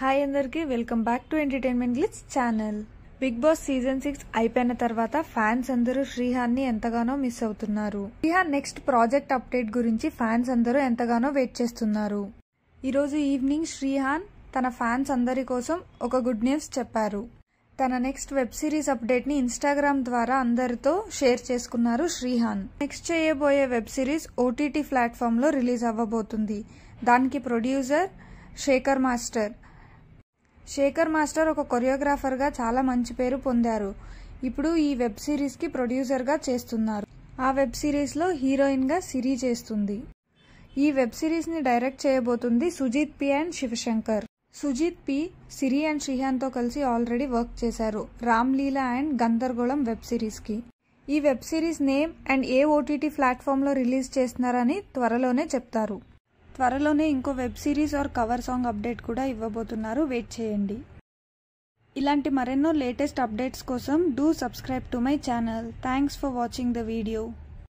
hi అందరికీ welcome back to entertainment glitz channel Bigg Boss season six అయిపోయిన తర్వాత fans అందరూ శ్రీహాన్ ని ఎంతగానో మిస్ అవుతున్నారు శ్రీహాన్ నెక్స్ట్ ప్రాజెక్ట్ అప్డేట్ గురించి ఫ్యాన్స్ అందరూ ఎంతగానో వెయిట్ చేస్తున్నారు ఈ రోజు ఈవినింగ్ శ్రీహాన్ తన ఫ్యాన్స్ అందరి కోసం ఒక గుడ్ న్యూస్ చెప్పారు తన నెక్స్ట్ వెబ్ సిరీస్ అప్డేట్ ని ఇన్స్టాగ్రామ్ ద్వారా అందరితో షేర్ చేసుకున్నారు శ్రీహాన్ నెక్స్ట్ చేయబోయే వెబ్ సిరీస్ ఓటీటీ ప్లాట్ఫామ్ లో రిలీజ్ అవ్వబోతుంది దానికి producer Shekhar master Shekhar master ఒక కొరియోగ్రాఫర్గా చాలా మంచి పేరు పొందారు ఇప్పుడు ఈ వెబ్ సిరీస్కి ప్రొడ్యూసర్గా చేస్తున్నారు ఆ వెబ్ సిరీస్లో హీరోయిన్గా సిరి చేస్తుంది ఈ వెబ్ సిరీస్ని డైరెక్ట్ చేయబోతుంది Sujeeth P and Shivashankar Sujeeth P Siri and శ్రీహాన్తో కలిసి ఆల్రెడీ వర్క్ చేశారు లీలా అండ్ గందరగోళం వెబ్ సిరీస్కి ఈ వెబ్ సిరీస్ నేమ్ అండ్ ఏ ఓటీటీ ప్లాట్ఫామ్లో రిలీజ్ చేస్తున్నారని త్వరలోనే చెప్తారు త్వరలోనే ఇంకో web series or cover song update కూడా ఇవ్వబోతున్నారు వెయిట్ చేయండి ఇలాంటి మరెన్నో లేటెస్ట్ అప్డేట్స్ కోసం do subscribe to my channel thanks for watching the video